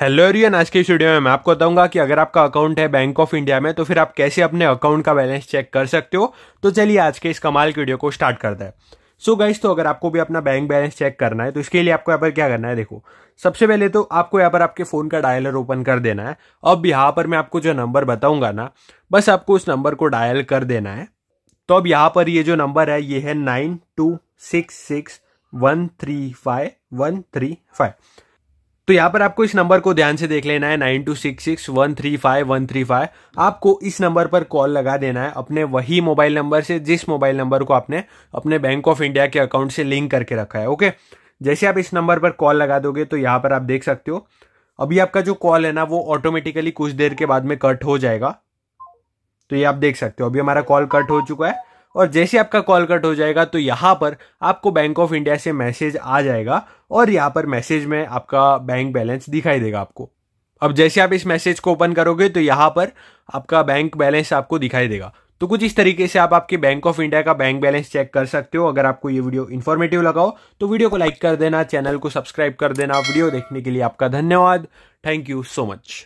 hello Ariane आज के video में मैं आपको बताऊंगा कि अगर आपका अकाउंट है बैंक ऑफ इंडिया में तो फिर आप कैसे अपने अकाउंट का बैलेंस चेक कर सकते हो तो चलिए आज के इस कमाल के वीडियो को स्टार्ट करते हैं सो गाइस तो अगर आपको भी अपना बैंक बैलेंस चेक करना है तो इसके लिए आपको यहाँ पर क्या करना है देखो सबसे पहले तो आपको यहाँ पर आपके फोन का डायलर ओपन कर देना है अब यहाँ पर मैं आपको जो नंबर बताऊंगा ना बस आपको उस नंबर को डायल कर देना है तो अब यहाँ पर ये जो नंबर है ये है nine two six six one three five one three five तो यहाँ पर आपको इस नंबर को ध्यान से देख लेना है nine two six six one three five one three five आपको इस नंबर पर कॉल लगा देना है अपने वही मोबाइल नंबर से जिस मोबाइल नंबर को आपने अपने बैंक ऑफ इंडिया के अकाउंट से लिंक करके रखा है ओके जैसे आप इस नंबर पर कॉल लगा दोगे तो यहाँ पर आप देख सकते हो अभी आपका जो कॉल है ना वो ऑटोमेटिकली कुछ देर के बाद में कट हो जाएगा तो ये आप देख सकते हो अभी हमारा कॉल कट हो चुका है और जैसे आपका कॉल कट हो जाएगा तो यहाँ पर आपको बैंक ऑफ इंडिया से मैसेज आ जाएगा और यहाँ पर मैसेज में आपका बैंक बैलेंस दिखाई देगा आपको अब जैसे आप इस मैसेज को ओपन करोगे तो यहाँ पर आपका बैंक बैलेंस आपको दिखाई देगा तो कुछ इस तरीके से आप आपके बैंक ऑफ इंडिया का बैंक बैलेंस चेक कर सकते हो अगर आपको ये वीडियो इन्फॉर्मेटिव लगाओ तो वीडियो को लाइक कर देना चैनल को सब्सक्राइब कर देना वीडियो देखने के लिए आपका धन्यवाद थैंक यू सो मच